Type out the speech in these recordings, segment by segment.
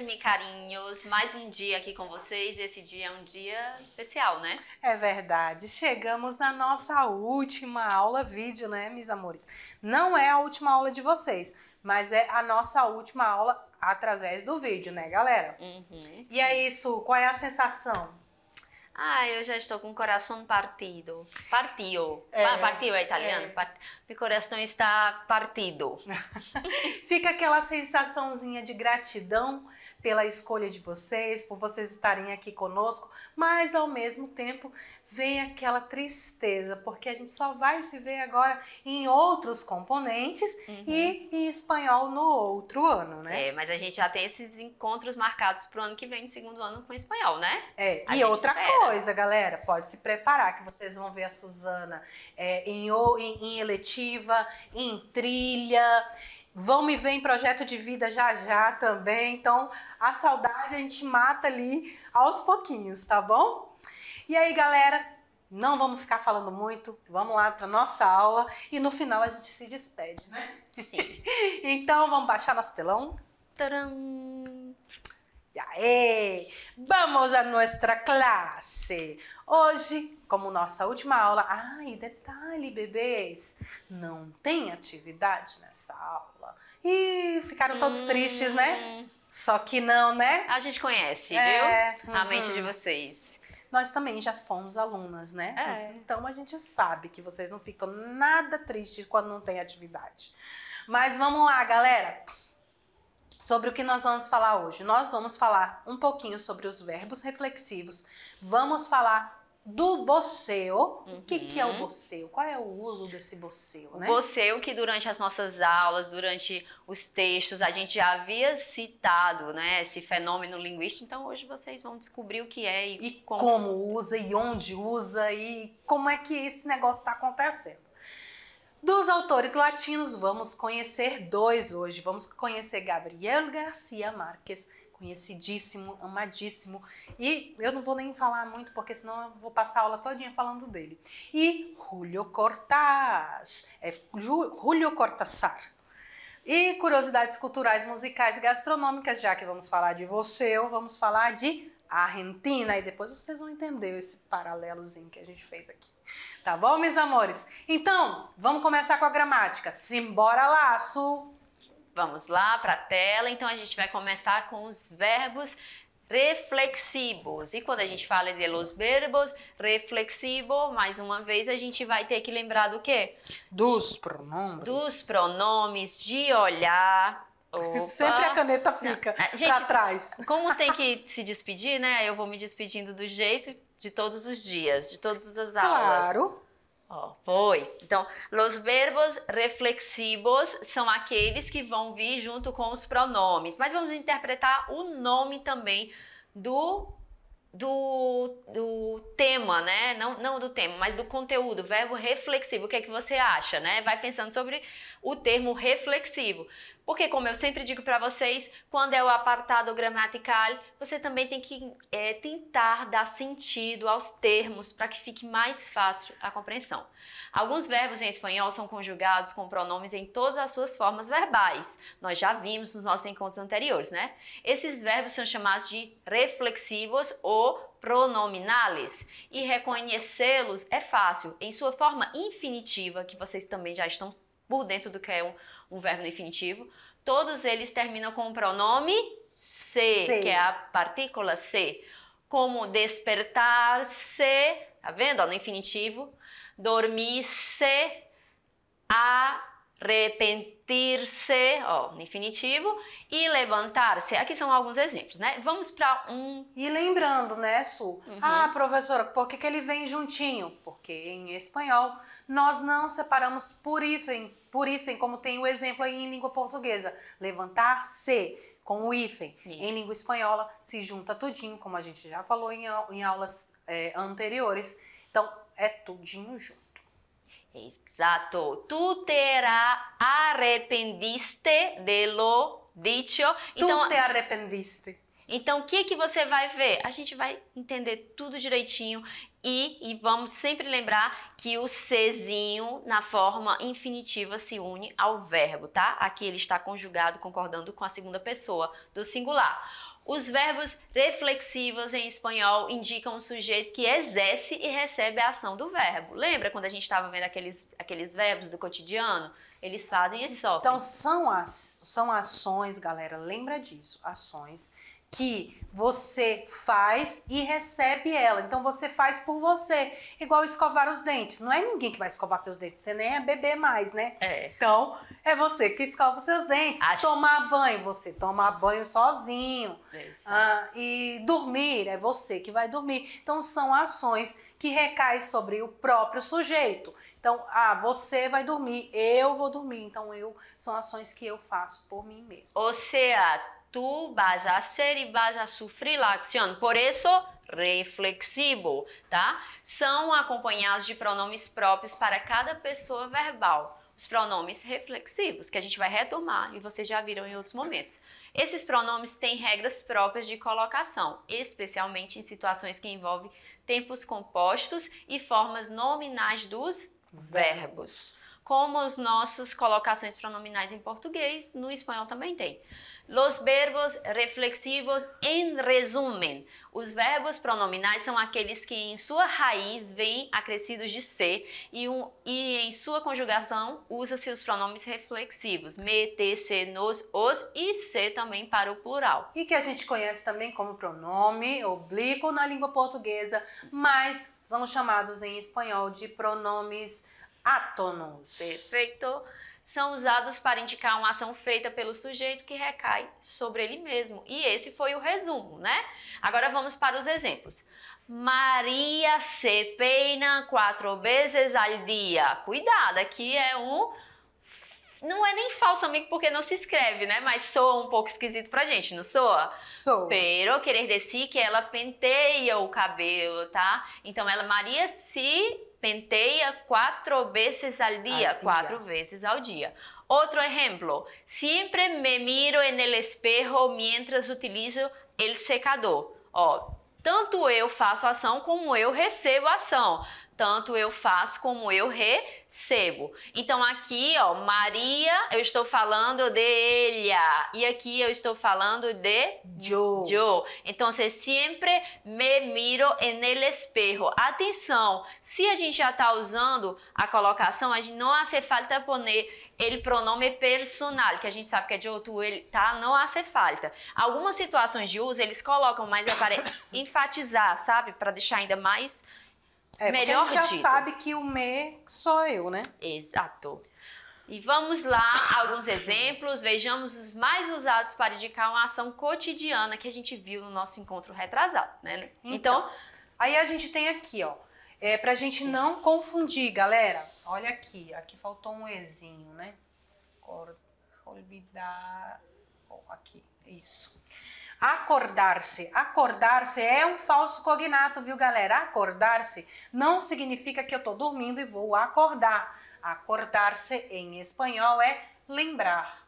e carinhos, Mais um dia aqui com vocês. Esse dia é um dia especial, né? É verdade. Chegamos na nossa última aula vídeo, né, meus amores? Não é a última aula de vocês, mas é a nossa última aula através do vídeo, né, galera? Uhum, e é isso. Qual é a sensação? Ah, eu já estou com o coração partido. Partiu. É, ah, partiu é italiano? É. Part... Meu coração está partido. Fica aquela sensaçãozinha de gratidão pela escolha de vocês, por vocês estarem aqui conosco, mas ao mesmo tempo vem aquela tristeza, porque a gente só vai se ver agora em outros componentes uhum. e em espanhol no outro ano, né? É, mas a gente já tem esses encontros marcados para o ano que vem, no segundo ano, com espanhol, né? É, a e outra espera. coisa, galera, pode se preparar que vocês vão ver a Suzana é, em, em, em eletiva, em trilha. Vão me ver em projeto de vida já já também. Então, a saudade a gente mata ali aos pouquinhos, tá bom? E aí, galera, não vamos ficar falando muito. Vamos lá para nossa aula e no final a gente se despede, né? Sim. então, vamos baixar nosso telão. Tcharam. Aê! É. Vamos à nossa classe! Hoje, como nossa última aula. Ai, ah, detalhe, bebês! Não tem atividade nessa aula. Ih, ficaram todos hum. tristes, né? Só que não, né? A gente conhece, é, viu? Uhum. A mente de vocês. Nós também já fomos alunas, né? É. Então a gente sabe que vocês não ficam nada tristes quando não tem atividade. Mas vamos lá, galera! sobre o que nós vamos falar hoje. Nós vamos falar um pouquinho sobre os verbos reflexivos, vamos falar do boceu. Uhum. O que, que é o uhum. boceu? Qual é o uso desse boceu? Né? O boceu que durante as nossas aulas, durante os textos, a gente já havia citado né, esse fenômeno linguístico. Então hoje vocês vão descobrir o que é e, e como... como usa, e onde usa, e como é que esse negócio está acontecendo. Dos autores latinos, vamos conhecer dois hoje. Vamos conhecer Gabriel Garcia Marques, conhecidíssimo, amadíssimo, e eu não vou nem falar muito porque senão eu vou passar a aula todinha falando dele. E Julio Cortázar, é Julio Cortázar. E curiosidades culturais, musicais e gastronômicas, já que vamos falar de você, vamos falar de a Argentina, e depois vocês vão entender esse paralelozinho que a gente fez aqui. Tá bom, meus amores? Então, vamos começar com a gramática. Simbora laço! Vamos lá para a tela. Então, a gente vai começar com os verbos reflexivos. E quando a gente fala de los verbos reflexivo, mais uma vez a gente vai ter que lembrar do quê? Dos pronomes. Dos pronomes, de olhar, Opa. Sempre a caneta fica ah, para trás. Como tem que se despedir, né? Eu vou me despedindo do jeito de todos os dias, de todas as aulas. Claro. Oh, foi. Então, os verbos reflexivos são aqueles que vão vir junto com os pronomes. Mas vamos interpretar o nome também do, do, do tema, né? Não, não do tema, mas do conteúdo. Verbo reflexivo. O que é que você acha, né? Vai pensando sobre o termo reflexivo. Porque, como eu sempre digo para vocês, quando é o apartado gramatical, você também tem que é, tentar dar sentido aos termos para que fique mais fácil a compreensão. Alguns verbos em espanhol são conjugados com pronomes em todas as suas formas verbais. Nós já vimos nos nossos encontros anteriores, né? Esses verbos são chamados de reflexivos ou pronominales e reconhecê-los é fácil em sua forma infinitiva que vocês também já estão por dentro do que é um, um verbo no infinitivo. Todos eles terminam com o pronome se, que é a partícula se. Como despertar-se, tá vendo? Ó, no infinitivo. Dormir-se, a repentir-se, ó, infinitivo, e levantar-se. Aqui são alguns exemplos, né? Vamos para um. E lembrando, né, Su? Uhum. Ah, professora, por que, que ele vem juntinho? Porque em espanhol nós não separamos por hífen, por hífen, como tem o exemplo aí em língua portuguesa. Levantar-se com o hífen. Em língua espanhola se junta tudinho, como a gente já falou em, em aulas é, anteriores. Então, é tudinho junto. Exato. Tu terá arrependiste de lo dicho. Então, tu te arrependiste. Então, o que, que você vai ver? A gente vai entender tudo direitinho e, e, vamos sempre lembrar que o Czinho na forma infinitiva se une ao verbo, tá? Aqui ele está conjugado concordando com a segunda pessoa do singular. Os verbos reflexivos em espanhol indicam o sujeito que exerce e recebe a ação do verbo. Lembra quando a gente estava vendo aqueles, aqueles verbos do cotidiano? Eles fazem e sofrem. Então são, as, são ações, galera, lembra disso, ações que você faz e recebe ela. Então você faz por você. Igual escovar os dentes. Não é ninguém que vai escovar seus dentes. Você nem é bebê mais, né? É. Então é você que escova os seus dentes. Acho... Tomar banho, você toma banho sozinho. É ah, e dormir, é você que vai dormir. Então são ações que recaem sobre o próprio sujeito. Então, ah, você vai dormir, eu vou dormir. Então eu são ações que eu faço por mim mesmo. Ou seja, tú vas a hacer e vas a sufrir la acción. Por isso, reflexivo, tá? São acompanhados de pronomes próprios para cada pessoa verbal. Os pronomes reflexivos, que a gente vai retomar e vocês já viram em outros momentos. Esses pronomes têm regras próprias de colocação, especialmente em situações que envolvem tempos compostos e formas nominais dos verbos como as nossas colocações pronominais em português, no espanhol também tem. Los verbos reflexivos, em resumen, os verbos pronominais são aqueles que em sua raiz vêm acrescidos de ser e, um, e em sua conjugação usa-se os pronomes reflexivos, me, te, se, nos, os e se também para o plural. E que a gente conhece também como pronome oblíquo na língua portuguesa, mas são chamados em espanhol de pronomes átonos. Perfeito. São usados para indicar uma ação feita pelo sujeito que recai sobre ele mesmo. E esse foi o resumo, né? Agora vamos para os exemplos. Maria se peina quatro vezes ao dia. Cuidado, aqui é um não é nem falso amigo porque não se escreve, né? Mas soa um pouco esquisito pra gente, não soa? Sou. Pero querer decir que ela penteia o cabelo, tá? Então ela Maria se penteia quatro vezes al dia, al dia, quatro vezes ao dia. Outro exemplo, sempre me miro en el espejo mientras utilizo el secador. Ó, oh, tanto eu faço ação como eu recebo ação. Tanto eu faço como eu recebo. Então aqui, ó, Maria, eu estou falando de ella. E aqui eu estou falando de Joe. yo. Então, sempre me miro en el espejo. Atenção, se a gente já está usando a colocação, a gente não hace falta poner ele pronome personal, que a gente sabe que é de outro, ele tá, não há falta Algumas situações de uso, eles colocam mais é para enfatizar, sabe? Para deixar ainda mais é, melhor a gente já dito. sabe que o me sou eu, né? Exato. E vamos lá, alguns exemplos, vejamos os mais usados para indicar uma ação cotidiana que a gente viu no nosso encontro retrasado, né? Então, então aí a gente tem aqui, ó, é a gente não confundir, galera. Olha aqui, aqui faltou um Ezinho, né? Olvidar. Oh, aqui, isso. Acordar-se. Acordar-se é um falso cognato, viu, galera? Acordar-se não significa que eu tô dormindo e vou acordar. Acordar-se em espanhol é lembrar.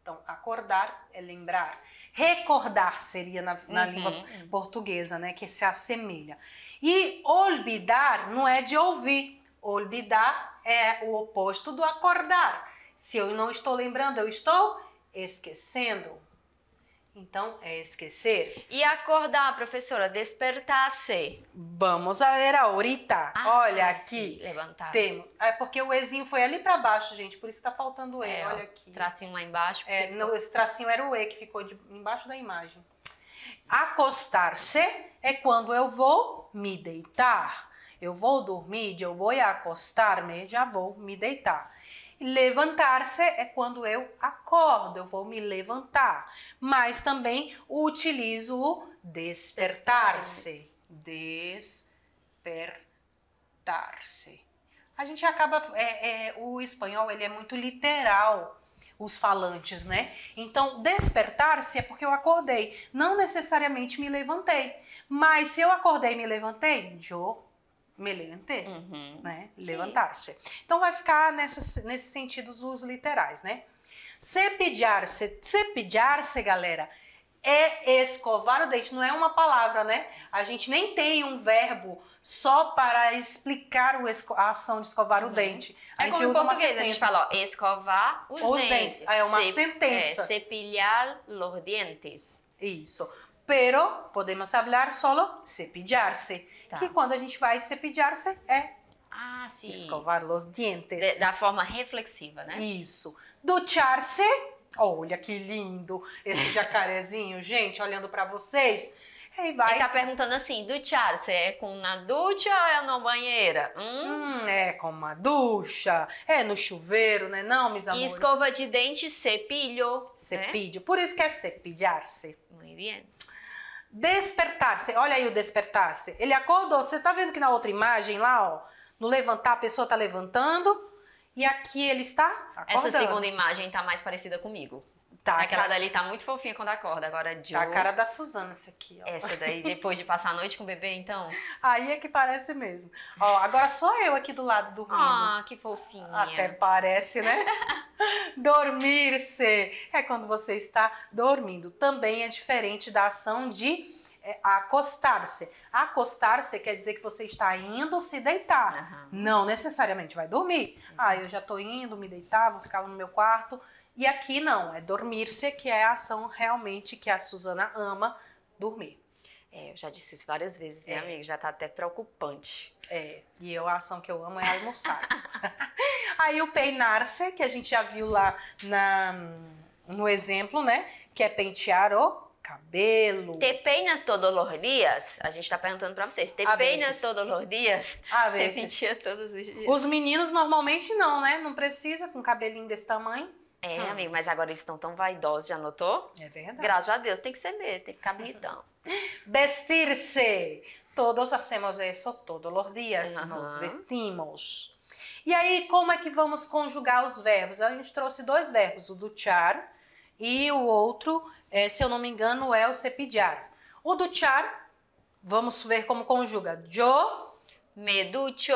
Então, acordar é lembrar. Recordar seria na, na uhum. língua portuguesa, né? Que se assemelha. E olvidar não é de ouvir. Olvidar é o oposto do acordar. Se eu não estou lembrando, eu estou esquecendo. Então, é esquecer. E acordar, professora, despertar-se. Vamos a ver ahorita. Ah, Olha aqui. Levantar. Temos. É porque o Ezinho foi ali para baixo, gente, por isso está faltando o E. É, Olha aqui. Tracinho lá embaixo. É, não, esse tracinho era o E que ficou de, embaixo da imagem. Acostar-se é quando eu vou me deitar. Eu vou dormir, eu vou acostar-me, já vou me deitar. Levantar-se é quando eu acordo, eu vou me levantar. Mas também utilizo o despertar-se. Despertar-se. A gente acaba. É, é, o espanhol ele é muito literal os falantes, né? Então, despertar-se é porque eu acordei, não necessariamente me levantei. Mas se eu acordei e me levantei, eu me levantei, uhum. né? Levantar-se. Então, vai ficar nessa, nesse sentido os literais, né? Cepillar-se, cepillar-se, galera, é escovar o dente, não é uma palavra, né? A gente nem tem um verbo só para explicar a ação de escovar uhum. o dente. A é gente como usa em português, a gente fala ó, escovar os, os dentes. dentes. É uma é, sentença. É, cepillar los dientes. Isso. Pero podemos falar solo cepillarse. Tá. Que quando a gente vai cepillarse é ah, escovar os dentes. De, da forma reflexiva, né? Isso. Duchar-se Olha que lindo esse jacarezinho, gente, olhando para vocês. Aí vai. Ele tá perguntando assim, duchar, você é com na ducha ou é na banheira? Hum? hum é com uma ducha, é no chuveiro, né não, mis amores? escova de dente, cepilho. Né? Cepilho, por isso que é cepilhar-se. Muito bem. Despertar-se, olha aí o despertar-se. Ele acordou, você tá vendo que na outra imagem lá, ó, no levantar, a pessoa tá levantando e aqui ele está acordando. Essa segunda imagem está mais parecida comigo. Tá, Aquela é cara... dali tá muito fofinha quando acorda. Agora, Joe... Tá a cara da Suzana essa aqui, ó. Essa daí, depois de passar a noite com o bebê, então? Aí é que parece mesmo. Ó, agora só eu aqui do lado dormindo. Ah, que fofinha. Até parece, né? Dormir-se é quando você está dormindo. Também é diferente da ação de é acostar-se. Acostar-se quer dizer que você está indo se deitar. Uhum. Não necessariamente vai dormir. Uhum. Ah, eu já estou indo me deitar, vou ficar no meu quarto. E aqui não, é dormir-se, que é a ação realmente que a Suzana ama, dormir. É, eu já disse isso várias vezes, né, é. amiga? Já tá até preocupante. É, e eu, a ação que eu amo é almoçar. Aí o peinar-se, que a gente já viu lá na, no exemplo, né? Que é pentear o cabelo. Te peinas todos os dias? A gente está perguntando para vocês. Te a peinas todos os dias? A vezes. Te todos os dias. Os meninos normalmente não, né? Não precisa com cabelinho desse tamanho. É, hum. amigo, mas agora eles estão tão vaidosos, já notou? É verdade. Graças a Deus, tem que ser mesmo, tem que ficar bonitão. Vestir-se. Todos hacemos isso todos os dias, uhum. nos vestimos. E aí, como é que vamos conjugar os verbos? A gente trouxe dois verbos, o do char e o outro é, se eu não me engano, é o cepidiar. O duchar, vamos ver como conjuga. Yo me ducho.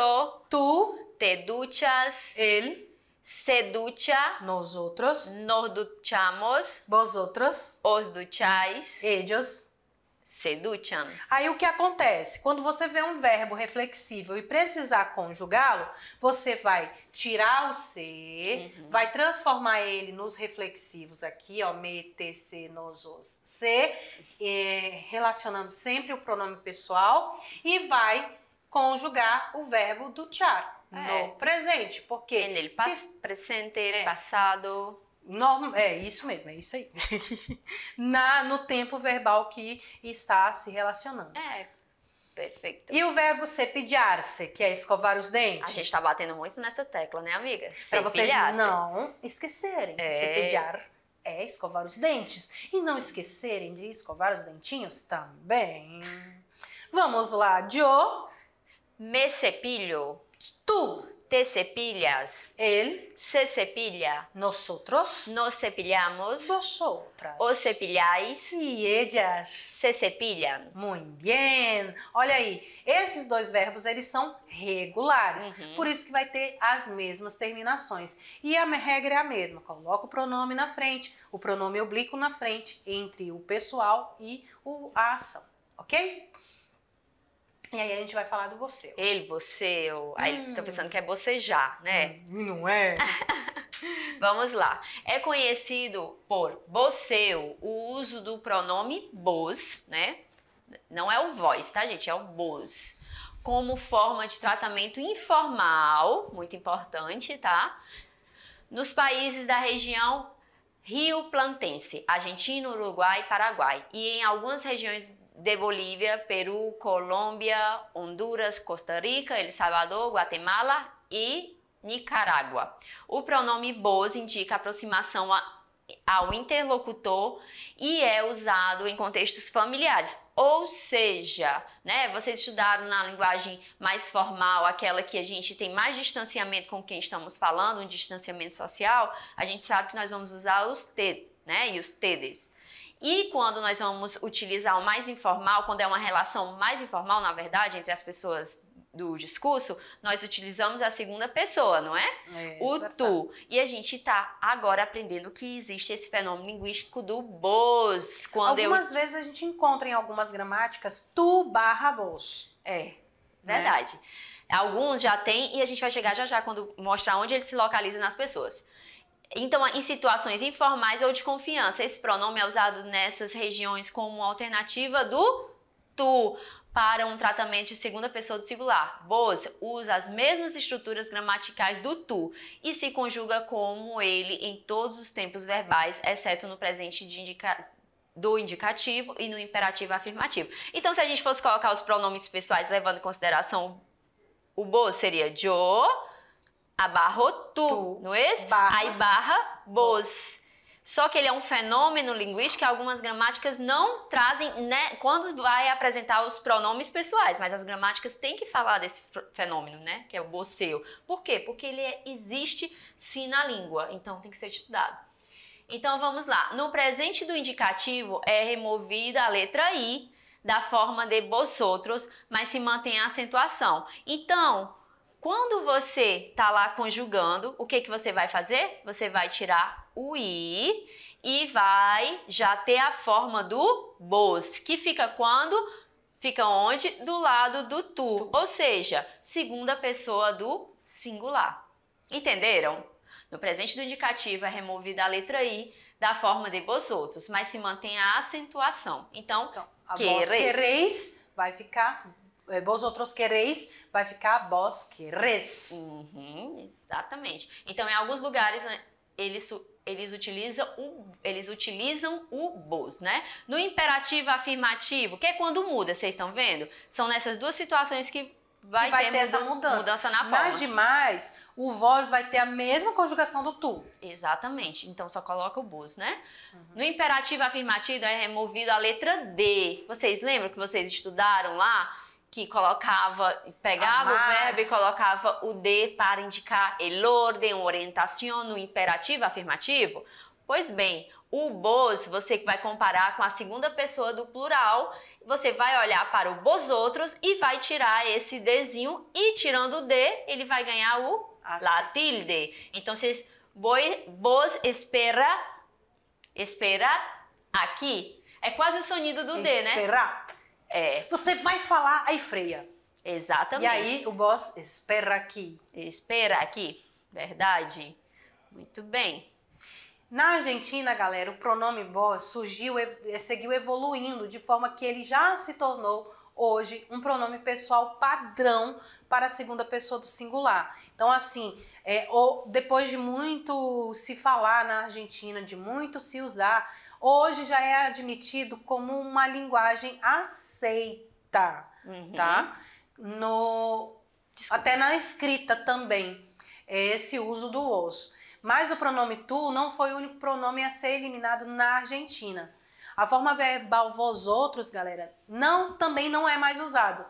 Tu te duchas. Ele se ducha. Nós outros. Nos duchamos. Vosotros. Os duchais. Ellos Seduchan. Aí o que acontece? Quando você vê um verbo reflexível e precisar conjugá-lo, você vai tirar o se, uhum. vai transformar ele nos reflexivos aqui, ó, me, te, se, nos, os, se, é, relacionando sempre o pronome pessoal e vai conjugar o verbo do char é. no presente, porque é pas se, presente, é. passado Norma, é isso mesmo, é isso aí. Na, no tempo verbal que está se relacionando. É, perfeito. E o verbo cepidiar se que é escovar os dentes? A gente está batendo muito nessa tecla, né, amiga? Para vocês não esquecerem é. que é escovar os dentes. E não esquecerem de escovar os dentinhos também. Vamos lá, Jo. Me cepilho. Tu. Te cepillas. Él se cepilla. Nosotros nos cepillamos. Vosotras os cepilláis. E ellas se cepillan. Muito bem. Olha aí, esses dois verbos eles são regulares, uhum. por isso que vai ter as mesmas terminações. E a regra é a mesma. Coloca o pronome na frente, o pronome oblíquo na frente entre o pessoal e o a ação, ok? E aí a gente vai falar do você. Ele, você, eu. Aí tô tá pensando hum. que é você já, né? Hum, não é? Vamos lá. É conhecido por você, o uso do pronome boz, né? Não é o voz, tá, gente? É o boz, Como forma de tratamento informal, muito importante, tá? Nos países da região Rio Plantense, Argentina, Uruguai e Paraguai. E em algumas regiões de Bolívia, Peru, Colômbia, Honduras, Costa Rica, El Salvador, Guatemala e Nicarágua. O pronome Boas indica aproximação a, ao interlocutor e é usado em contextos familiares. Ou seja, né, vocês estudaram na linguagem mais formal, aquela que a gente tem mais distanciamento com quem estamos falando, um distanciamento social, a gente sabe que nós vamos usar os te, né, e os tedes. E quando nós vamos utilizar o mais informal, quando é uma relação mais informal, na verdade, entre as pessoas do discurso, nós utilizamos a segunda pessoa, não é? é, é o tu. E a gente está agora aprendendo que existe esse fenômeno linguístico do bos. Quando Algumas eu... vezes a gente encontra em algumas gramáticas tu barra bos. É, né? verdade. Né? Alguns já tem e a gente vai chegar já já quando mostrar onde ele se localiza nas pessoas. Então, em situações informais ou de confiança, esse pronome é usado nessas regiões como alternativa do tu para um tratamento de segunda pessoa do singular. Vos usa as mesmas estruturas gramaticais do tu e se conjuga como ele em todos os tempos verbais, exceto no presente indica... do indicativo e no imperativo afirmativo. Então, se a gente fosse colocar os pronomes pessoais levando em consideração o bo seria jo, abarrotu, não é isso? Barra. Aí barra bos. Só que ele é um fenômeno linguístico que algumas gramáticas não trazem, né, quando vai apresentar os pronomes pessoais, mas as gramáticas têm que falar desse fenômeno, né, que é o boceu. Por quê? Porque ele é, existe sim na língua, então tem que ser estudado. Então vamos lá. No presente do indicativo é removida a letra i da forma de vosotros, mas se mantém a acentuação. Então, quando você está lá conjugando, o que, que você vai fazer? Você vai tirar o i e vai já ter a forma do bos, que fica quando? Fica onde? Do lado do tu, ou seja, segunda pessoa do singular. Entenderam? No presente do indicativo é removida a letra i da forma de vos outros, mas se mantém a acentuação. Então, então a quereis. quereis vai ficar vós é, outros quereis, vai ficar vós queres. Uhum, exatamente. Então, em alguns lugares, né, eles, eles, utilizam o, eles utilizam o vos, né? No imperativo afirmativo, que é quando muda, vocês estão vendo? São nessas duas situações que vai, que vai ter, ter essa mudança. mudança na forma. Mas demais, o vos vai ter a mesma conjugação do tu. Exatamente. Então só coloca o bus, né? Uhum. No imperativo afirmativo é removido a letra D. Vocês lembram que vocês estudaram lá? que colocava, pegava Amar. o verbo e colocava o de para indicar el orden, orientação no imperativo, afirmativo? Pois bem, o bos você vai comparar com a segunda pessoa do plural, você vai olhar para o bos outros e vai tirar esse dezinho e tirando o de, ele vai ganhar o assim. Ah, la tilde. Então, vocês, boi, bos espera, espera aqui. É quase o sonido do Esperar. D, né? Esperar. É. Você vai falar, aí freia. Exatamente. E aí o boss espera aqui. Espera aqui, verdade? Muito bem. Na Argentina, galera, o pronome boss surgiu, seguiu evoluindo de forma que ele já se tornou hoje um pronome pessoal padrão para a segunda pessoa do singular. Então, assim, é, depois de muito se falar na Argentina, de muito se usar hoje já é admitido como uma linguagem aceita, uhum. tá? No, até na escrita também, é esse uso do os. Mas o pronome tu não foi o único pronome a ser eliminado na Argentina. A forma verbal vós outros, galera, não também não é mais usado.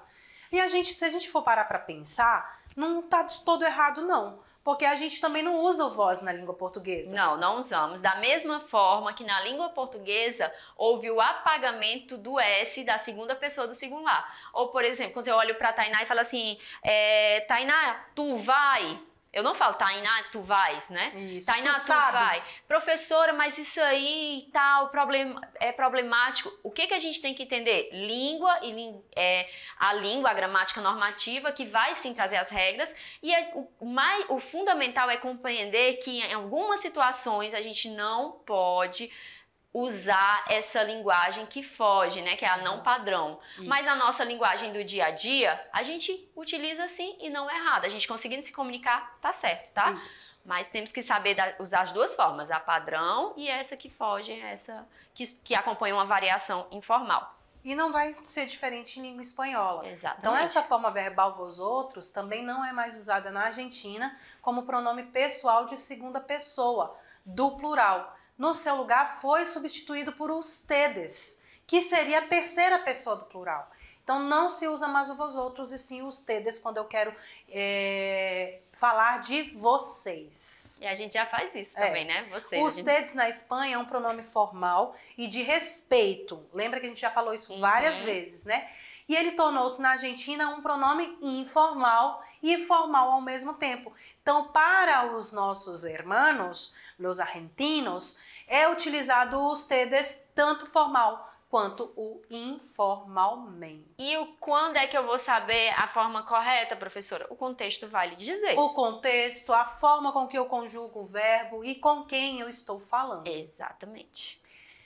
E a gente, se a gente for parar para pensar, não tá todo errado não porque a gente também não usa o voz na língua portuguesa. Não, não usamos. Da mesma forma que na língua portuguesa houve o apagamento do S da segunda pessoa do singular. Ou, por exemplo, quando eu olho para Tainá e falo assim, é, Tainá, tu vai. Eu não falo, Tainá, tu vais, né? Isso, Tainá, tu, tu vais. Professora, mas isso aí tal, problem, é problemático. O que, que a gente tem que entender? Língua e é, a língua, a gramática normativa, que vai sim trazer as regras. E é, o, mais, o fundamental é compreender que em algumas situações a gente não pode usar essa linguagem que foge, né, que é a não uhum. padrão. Isso. Mas a nossa linguagem do dia a dia, a gente utiliza sim e não é errado. A gente conseguindo se comunicar, tá certo, tá? Isso. Mas temos que saber da, usar as duas formas, a padrão e essa que foge, essa que, que acompanha uma variação informal. E não vai ser diferente em língua espanhola. Exatamente. Então, essa forma verbal vos outros também não é mais usada na Argentina como pronome pessoal de segunda pessoa, do plural no seu lugar foi substituído por ustedes, que seria a terceira pessoa do plural. Então não se usa mais o vós outros e sim os tedes quando eu quero é, falar de vocês. E a gente já faz isso é. também, é. né? Vocês. Os gente... tedes na Espanha é um pronome formal e de respeito. Lembra que a gente já falou isso uhum. várias né? vezes, né? E ele tornou-se na Argentina um pronome informal e formal ao mesmo tempo. Então, para os nossos irmãos, los argentinos, é utilizado os ustedes tanto formal quanto o informalmente. E o quando é que eu vou saber a forma correta, professora? O contexto vale dizer. O contexto, a forma com que eu conjugo o verbo e com quem eu estou falando. Exatamente.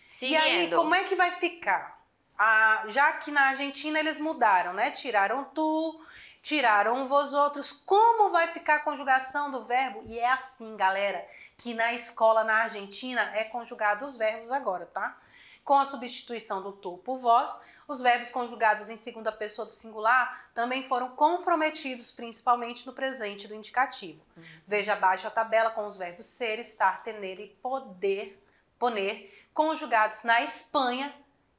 Seguindo. E aí, como é que vai ficar? Ah, já que na Argentina eles mudaram, né? Tiraram tu, tiraram vós outros. Como vai ficar a conjugação do verbo? E é assim, galera que na escola na Argentina é conjugado os verbos agora, tá? Com a substituição do tu por vós, os verbos conjugados em segunda pessoa do singular também foram comprometidos, principalmente no presente do indicativo. Uhum. Veja abaixo a tabela com os verbos ser, estar, tener e poder, poner, conjugados na Espanha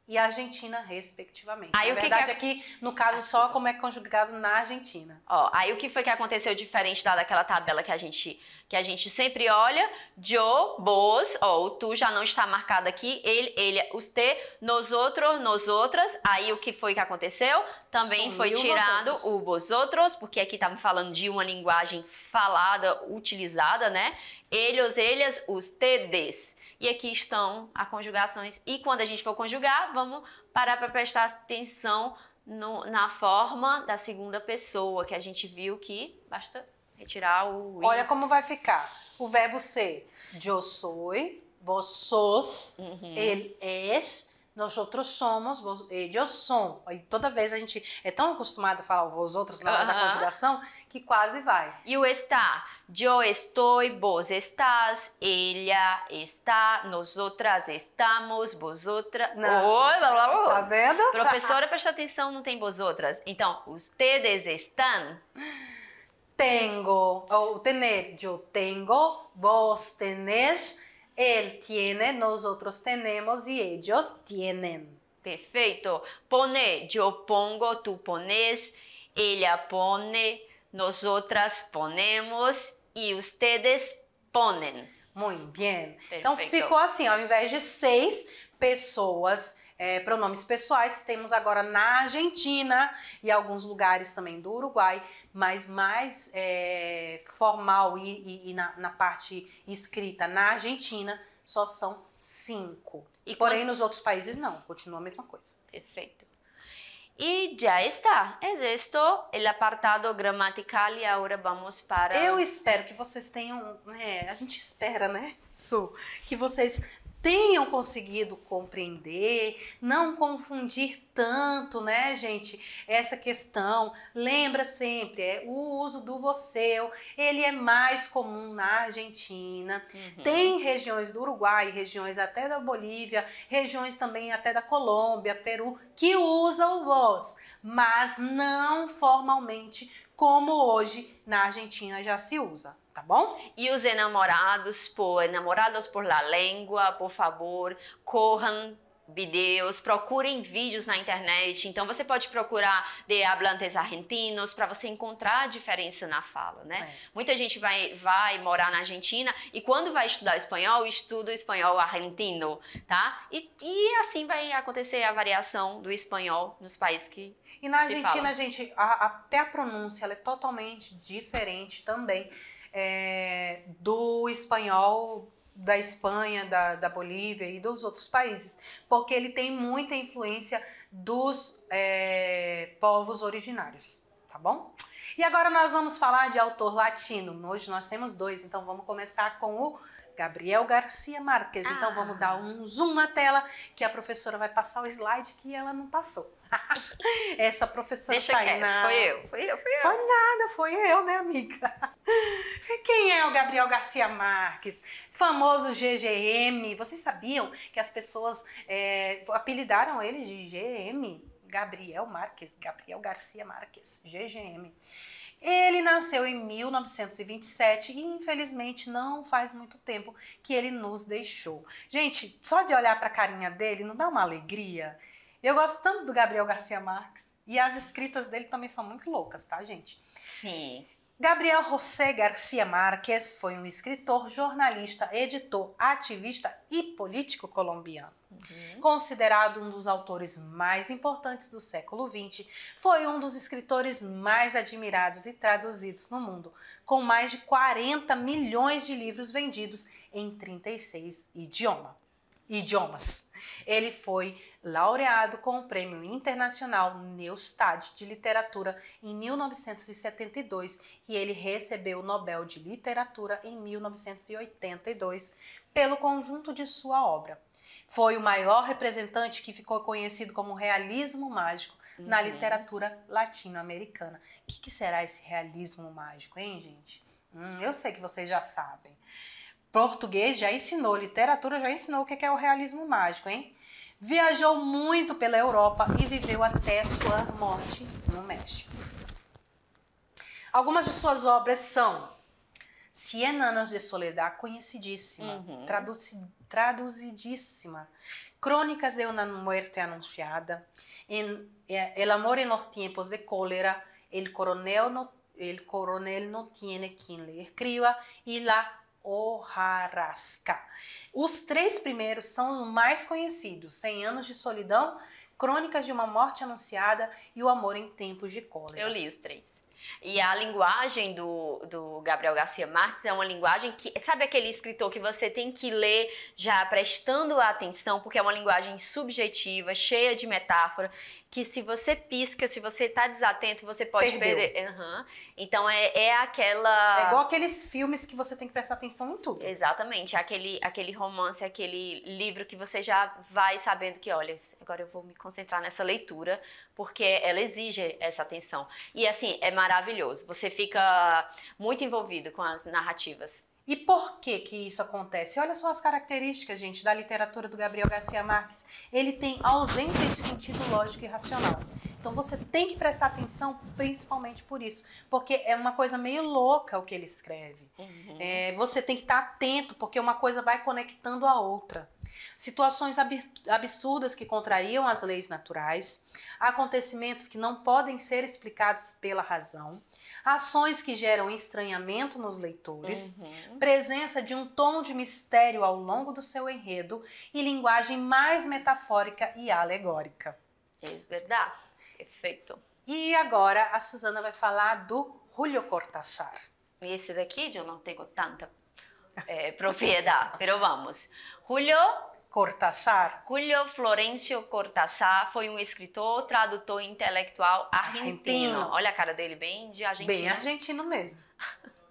e Argentina, respectivamente. Aí, a verdade que que... é que, no caso, só como é conjugado na Argentina. Ó, aí o que foi que aconteceu diferente da, daquela tabela que a gente que a gente sempre olha? Joe, boas, ó, o tu já não está marcado aqui, ele, ele, os te, nos outros, nos outras. Aí o que foi que aconteceu? Também Sumiu foi tirado o vos outros, porque aqui estamos falando de uma linguagem falada, utilizada, né? Eles, eles, os tedes. E aqui estão as conjugações. E quando a gente for conjugar, vamos parar para prestar atenção no, na forma da segunda pessoa, que a gente viu que basta retirar o. I. Olha como vai ficar. O verbo ser: eu sou, vós sois, uhum. ele é, Nosotros somos, vos, ellos son. E toda vez a gente é tão acostumado a falar os outros na hora uh -huh. da conjugação que quase vai. E o está. Eu estou, vos estás, ella está, nosotras estamos, vosotras. Não. Oh, blá, blá, blá. Tá vendo? Professora, preste atenção, não tem vosotras. Então, ustedes estão. Tengo, ou tener, eu tenho, vos tenés Él tiene, nosotros tenemos y ellos tienen. Perfeito. Pone, yo pongo, tú pones, ella pone, nosotras ponemos y ustedes ponen. Muito bem. Então ficou assim, ao invés de seis pessoas é, pronomes pessoais, temos agora na Argentina e alguns lugares também do Uruguai, mas mais é, formal e, e, e na, na, parte escrita na Argentina só são cinco. E Porém, quando... nos outros países não, continua a mesma coisa. Perfeito. E já está. Existe o apartado gramatical e agora vamos para. Eu espero que vocês tenham. Né, a gente espera, né, Su? Que vocês tenham conseguido compreender, não confundir tanto, né, gente, essa questão. Lembra sempre, é, o uso do você, ele é mais comum na Argentina. Uhum. Tem regiões do Uruguai, regiões até da Bolívia, regiões também até da Colômbia, Peru, que usam o vos, mas não formalmente como hoje na Argentina já se usa tá bom? E os enamorados, por enamorados por la língua, por favor, corram vídeos, procurem vídeos na internet. Então você pode procurar de hablantes argentinos para você encontrar a diferença na fala, né? É. Muita gente vai, vai morar na Argentina e quando vai estudar espanhol, estuda o espanhol argentino, tá? E, e assim vai acontecer a variação do espanhol nos países que E na Argentina, fala. gente, a, até a pronúncia ela é totalmente diferente também é, do espanhol da Espanha, da, da Bolívia e dos outros países, porque ele tem muita influência dos é, povos originários, tá bom? E agora nós vamos falar de autor latino. Hoje nós temos dois, então vamos começar com o Gabriel Garcia Marques. Então ah. Então vamos dar um zoom na tela que a professora vai passar o slide que ela não passou. Essa professora Deixa tá aí Quieto, foi eu, foi eu, foi eu. Foi nada, foi eu, né, amiga? É, quem é o Gabriel Garcia Marques? Famoso GGM. Vocês sabiam que as pessoas é, apelidaram ele de GM? Gabriel Marques, Gabriel Garcia Marques, GGM. Ele nasceu em 1927 e infelizmente não faz muito tempo que ele nos deixou. Gente, só de olhar para a carinha dele não dá uma alegria? Eu gosto tanto do Gabriel Garcia Marques e as escritas dele também são muito loucas, tá, gente? Sim. Gabriel José Garcia Márquez foi um escritor, jornalista, editor, ativista e político colombiano. Uhum. Considerado um dos autores mais importantes do século XX, foi um dos escritores mais admirados e traduzidos no mundo, com mais de 40 milhões de livros vendidos em 36 idioma, idiomas. Ele foi laureado com o Prêmio Internacional Neustadt de Literatura em 1972 e ele recebeu o Nobel de Literatura em 1982 pelo conjunto de sua obra. Foi o maior representante que ficou conhecido como realismo mágico uhum. na literatura latino-americana. O que, que, será esse realismo mágico, hein, gente? Hum, eu sei que vocês já sabem. Português já ensinou, literatura já ensinou o que é o realismo mágico, hein? Viajou muito pela Europa e viveu até sua morte no México. Algumas de suas obras são Cien Anos de Soledad, conhecidíssima, uhum. traduzidíssima, Crônicas de uma Muerte Anunciada, en, eh, El Amor en los Tiempos de Cólera, El Coronel No, el coronel no Tiene Quien Le Escriba e La Oharasca. Os três primeiros são os mais conhecidos: 100 anos de solidão, Crônicas de uma morte anunciada e O amor em tempos de cólera. Eu li os três. E a linguagem do, do Gabriel Garcia Marques é uma linguagem que. Sabe aquele escritor que você tem que ler já prestando atenção, porque é uma linguagem subjetiva, cheia de metáfora que se você pisca, se você tá desatento, você pode Perdeu. perder. Uhum. Então é, é aquela. É igual aqueles filmes que você tem que prestar atenção em tudo. Exatamente. Aquele, aquele romance, aquele livro que você já vai sabendo que, olha, agora eu vou me concentrar nessa leitura, porque ela exige essa atenção. E assim, é maravilhoso. Você fica muito envolvido com as narrativas. E por que que isso acontece? Olha só as características, gente, da literatura do Gabriel Garcia Marques. Ele tem ausência de sentido lógico e racional. Então você tem que prestar atenção principalmente por isso, porque é uma coisa meio louca o que ele escreve. Uhum. É, você tem que estar atento, porque uma coisa vai conectando a outra. Situações absurdas que contrariam as leis naturais, acontecimentos que não podem ser explicados pela razão, ações que geram estranhamento nos leitores, uhum. presença de um tom de mistério ao longo do seu enredo e linguagem mais metafórica e alegórica. É verdade. Perfeito. E agora a Suzana vai falar do Julio Cortázar. Esse daqui eu não tenho tanta é, propriedade, mas vamos. Julio Cortázar. Julio Florencio Cortázar foi um escritor, tradutor intelectual argentino. argentino. Olha a cara dele, bem de argentino. Bem argentino mesmo.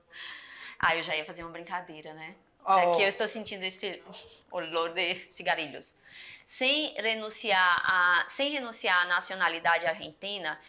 ah, eu já ia fazer uma brincadeira, né? Oh. É que oh. eu estou sentindo esse olor de cigarrilhos sem renunciar a, sem renunciar à nacionalidade argentina,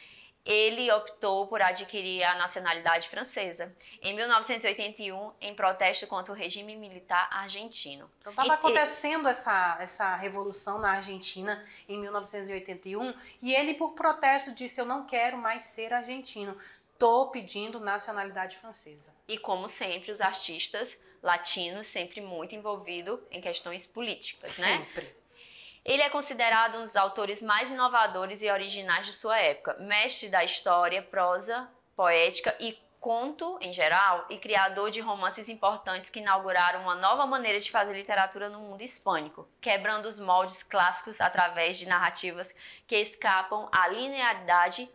ele optou por adquirir a nacionalidade francesa em 1981 em protesto contra o regime militar argentino. Então estava acontecendo essa, essa revolução na Argentina em 1981 e ele por protesto disse eu não quero mais ser argentino, tô pedindo nacionalidade francesa. E como sempre os artistas latinos sempre muito envolvidos em questões políticas, sempre. né? Sempre. Ele é considerado um dos autores mais inovadores e originais de sua época, mestre da história, prosa, poética e conto em geral e criador de romances importantes que inauguraram uma nova maneira de fazer literatura no mundo hispânico, quebrando os moldes clássicos através de narrativas que escapam à linearidade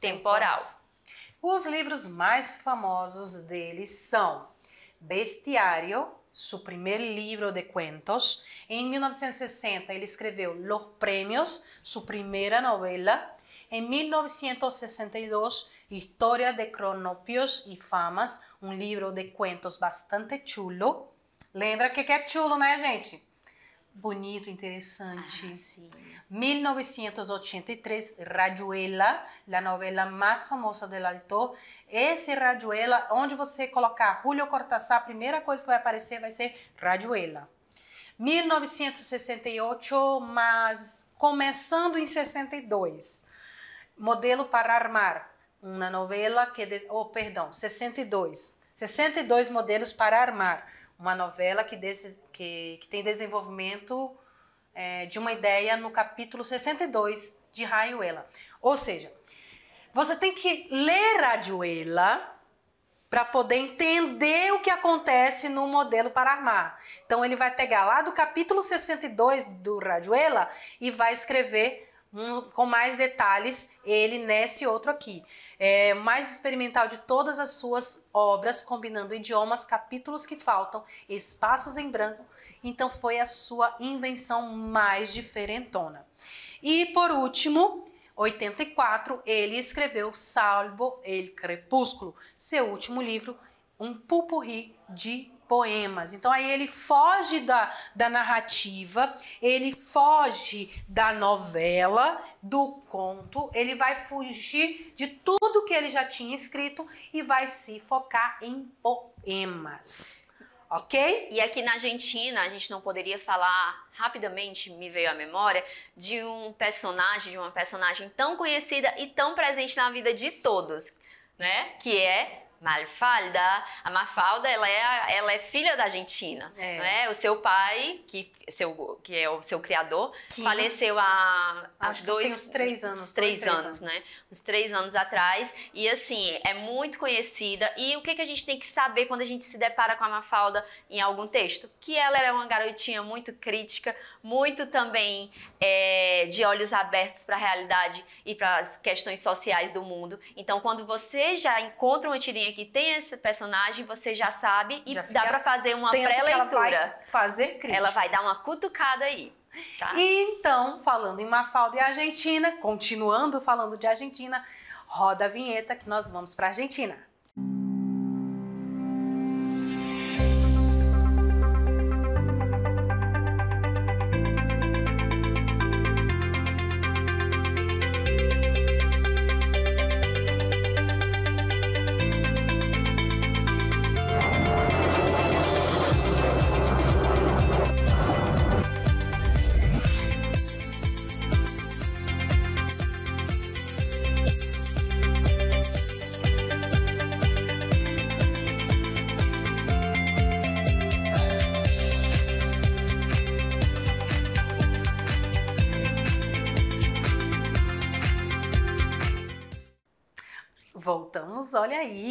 temporal. Os livros mais famosos dele são Bestiário, seu primeiro livro de contos. Em 1960, ele escreveu Los Premios sua primeira novela. Em 1962, História de Cronopios e Famas, um livro de contos bastante chulo. Lembra que é chulo, né, gente? bonito, interessante. Ah, 1983, Radioela, a novela mais famosa do autor. Esse Radioela, onde você colocar Julio Cortázar, a primeira coisa que vai aparecer vai ser Radioela. 1968, mas começando em 62, Modelo para Armar, uma novela que... É de... Oh, perdão, 62. 62 Modelos para Armar, uma novela que desses que, que tem desenvolvimento é, de uma ideia no capítulo 62 de Rayuela. Ou seja, você tem que ler Rayuela para poder entender o que acontece no modelo para armar. Então ele vai pegar lá do capítulo 62 do Rayuela e vai escrever Hum, com mais detalhes ele nesse outro aqui. É, mais experimental de todas as suas obras, combinando idiomas, capítulos que faltam, espaços em branco. Então foi a sua invenção mais diferentona. E por último, 84, ele escreveu Salvo el Crepúsculo, seu último livro, um pupurri de poemas. Então aí ele foge da, da narrativa, ele foge da novela, do conto, ele vai fugir de tudo que ele já tinha escrito e vai se focar em poemas. Ok? E aqui na Argentina, a gente não poderia falar rapidamente, me veio à memória, de um personagem, de uma personagem tão conhecida e tão presente na vida de todos, né? Que é Mafalda, a Mafalda, ela é, ela é filha da Argentina, é. é. O seu pai, que, seu, que é o seu criador, que... faleceu há, há dois... uns três anos. Uns três, dois, anos, anos, né? Uns três anos atrás. E, assim, é muito conhecida. E o que, que a gente tem que saber quando a gente se depara com a Mafalda em algum texto? Que ela era uma garotinha muito crítica, muito também é, de olhos abertos para a realidade e para as questões sociais do mundo. Então, quando você já encontra uma tirinha que tem esse personagem, você já sabe e já dá para fazer uma pré-leitura. Fazer críticas. Ela vai dar uma cutucada aí. Tá? E então, falando em Mafalda e Argentina, continuando falando de Argentina, roda a vinheta que nós vamos para Argentina.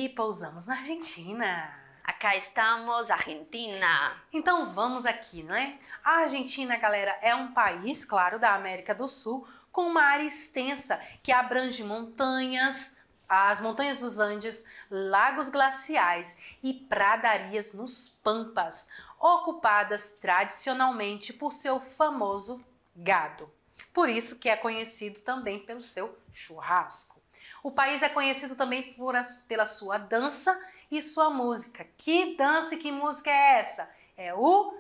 e pousamos na Argentina. Acá estamos, Argentina. Então vamos aqui, né? A Argentina, galera, é um país, claro, da América do Sul, com uma área extensa que abrange montanhas, as montanhas dos Andes, lagos glaciais e pradarias nos Pampas, ocupadas tradicionalmente por seu famoso gado. Por isso que é conhecido também pelo seu churrasco. O país é conhecido também por a, pela sua dança e sua música. Que dança e que música é essa? É o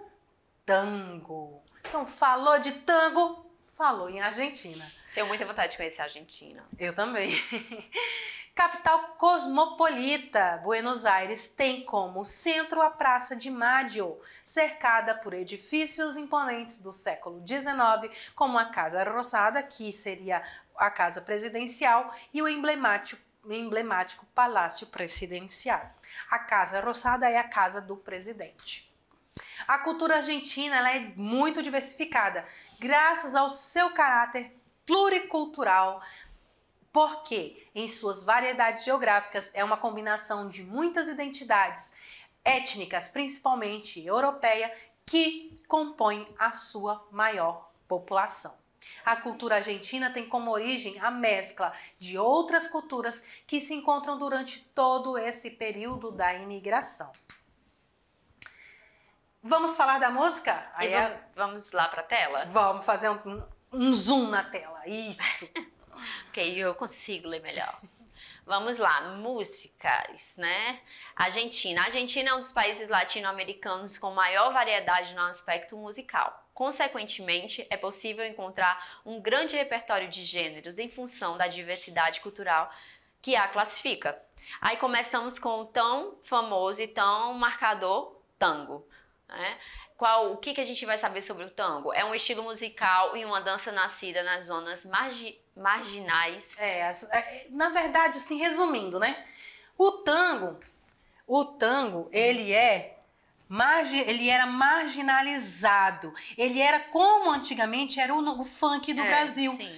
tango. Então, falou de tango, falou em Argentina. Tenho muita vontade de conhecer a Argentina. Eu também. Capital cosmopolita, Buenos Aires tem como centro a Praça de Maggio, cercada por edifícios imponentes do século XIX, como a Casa Rosada, que seria a Casa Presidencial e o emblemático no emblemático Palácio Presidencial. A Casa Rosada é a casa do presidente. A cultura argentina ela é muito diversificada, graças ao seu caráter pluricultural, porque em suas variedades geográficas é uma combinação de muitas identidades étnicas, principalmente europeia, que compõem a sua maior população. A cultura argentina tem como origem a mescla de outras culturas que se encontram durante todo esse período da imigração. Vamos falar da música? Aí vamos, é vamos lá para a tela? Vamos fazer um, um zoom na tela, isso. ok, eu consigo ler melhor. Vamos lá, músicas, né? Argentina. A Argentina é um dos países latino-americanos com maior variedade no aspecto musical. Consequentemente, é possível encontrar um grande repertório de gêneros em função da diversidade cultural que a classifica. Aí começamos com o tão famoso e tão marcador tango. Né? Qual, o que, que a gente vai saber sobre o tango? É um estilo musical e uma dança nascida nas zonas margi marginais. É, é na verdade, assim, resumindo, né? O tango, o tango, ele é ele era marginalizado. Ele era como antigamente era o, o funk do é, Brasil. Sim.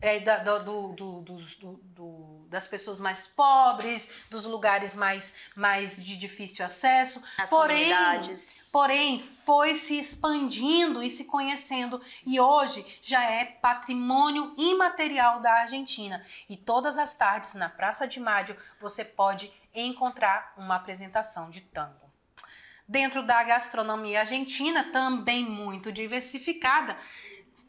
É, da, do, do, do, das pessoas mais pobres, dos lugares mais, mais de difícil acesso. As porém, comunidades. porém, foi se expandindo e se conhecendo. E hoje já é patrimônio imaterial da Argentina. E todas as tardes, na Praça de Mádio, você pode encontrar uma apresentação de tango dentro da gastronomia argentina, também muito diversificada,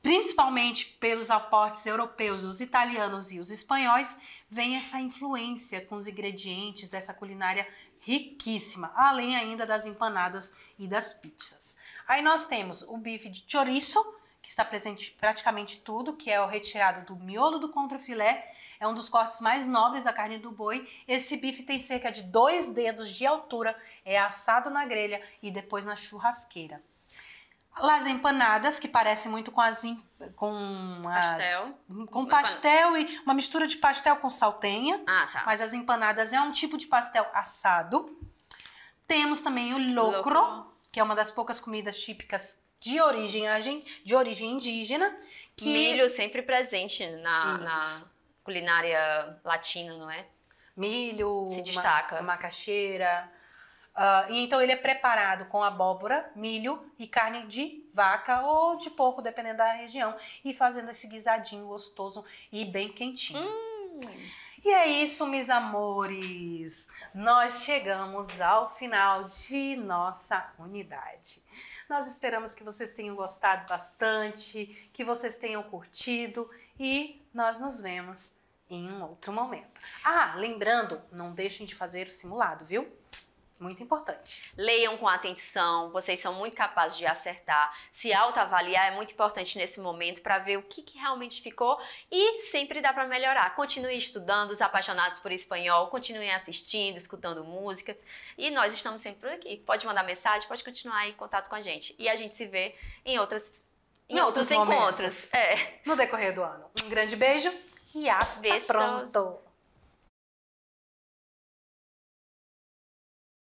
principalmente pelos aportes europeus, os italianos e os espanhóis, vem essa influência com os ingredientes dessa culinária riquíssima, além ainda das empanadas e das pizzas. Aí nós temos o bife de chorizo, que está presente em praticamente tudo, que é o retirado do miolo do contrafilé é um dos cortes mais nobres da carne do boi. Esse bife tem cerca de dois dedos de altura, é assado na grelha e depois na churrasqueira. As empanadas, que parecem muito com as. Com, as, pastel. com pastel e uma mistura de pastel com saltenha. Ah, tá. Mas as empanadas é um tipo de pastel assado. Temos também o locro, locro. que é uma das poucas comidas típicas de origem, de origem indígena. Que... Milho sempre presente na, na culinária latina, não é? Milho, se destaca. Ma macaxeira. Uh, então ele é preparado com abóbora, milho e carne de vaca ou de porco, dependendo da região, e fazendo esse guisadinho gostoso e bem quentinho. Hum. E é isso, meus amores. Nós chegamos ao final de nossa unidade. Nós esperamos que vocês tenham gostado bastante, que vocês tenham curtido e nós nos vemos em um outro momento. Ah, lembrando, não deixem de fazer o simulado, viu? Muito importante. Leiam com atenção, vocês são muito capazes de acertar. Se autoavaliar é muito importante nesse momento para ver o que, que, realmente ficou e sempre dá para melhorar. Continuem estudando, os apaixonados por espanhol, continuem assistindo, escutando música e nós estamos sempre por aqui. Pode mandar mensagem, pode continuar em contato com a gente. E a gente se vê em outras em, outros, outros encontros. É. No decorrer do ano. Um grande beijo e hasta Bestos. pronto!